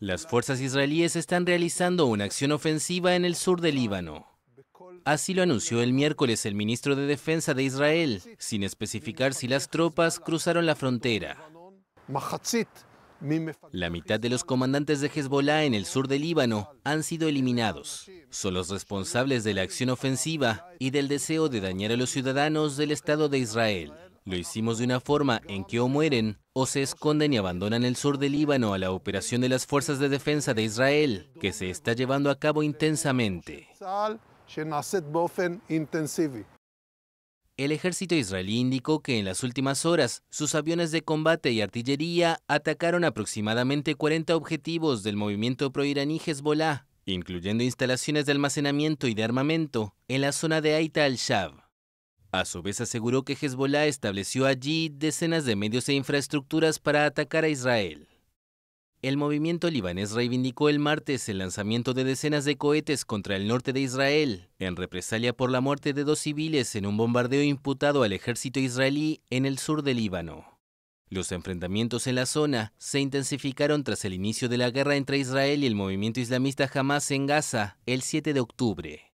Las fuerzas israelíes están realizando una acción ofensiva en el sur del Líbano. Así lo anunció el miércoles el ministro de Defensa de Israel, sin especificar si las tropas cruzaron la frontera. La mitad de los comandantes de Hezbollah en el sur del Líbano han sido eliminados. Son los responsables de la acción ofensiva y del deseo de dañar a los ciudadanos del Estado de Israel. Lo hicimos de una forma en que o mueren o se esconden y abandonan el sur del Líbano a la operación de las Fuerzas de Defensa de Israel, que se está llevando a cabo intensamente. El ejército israelí indicó que en las últimas horas sus aviones de combate y artillería atacaron aproximadamente 40 objetivos del movimiento proiraní Hezbollah, incluyendo instalaciones de almacenamiento y de armamento en la zona de Aita al-Shab. A su vez aseguró que Hezbollah estableció allí decenas de medios e infraestructuras para atacar a Israel. El movimiento libanés reivindicó el martes el lanzamiento de decenas de cohetes contra el norte de Israel, en represalia por la muerte de dos civiles en un bombardeo imputado al ejército israelí en el sur del Líbano. Los enfrentamientos en la zona se intensificaron tras el inicio de la guerra entre Israel y el movimiento islamista Hamas en Gaza el 7 de octubre.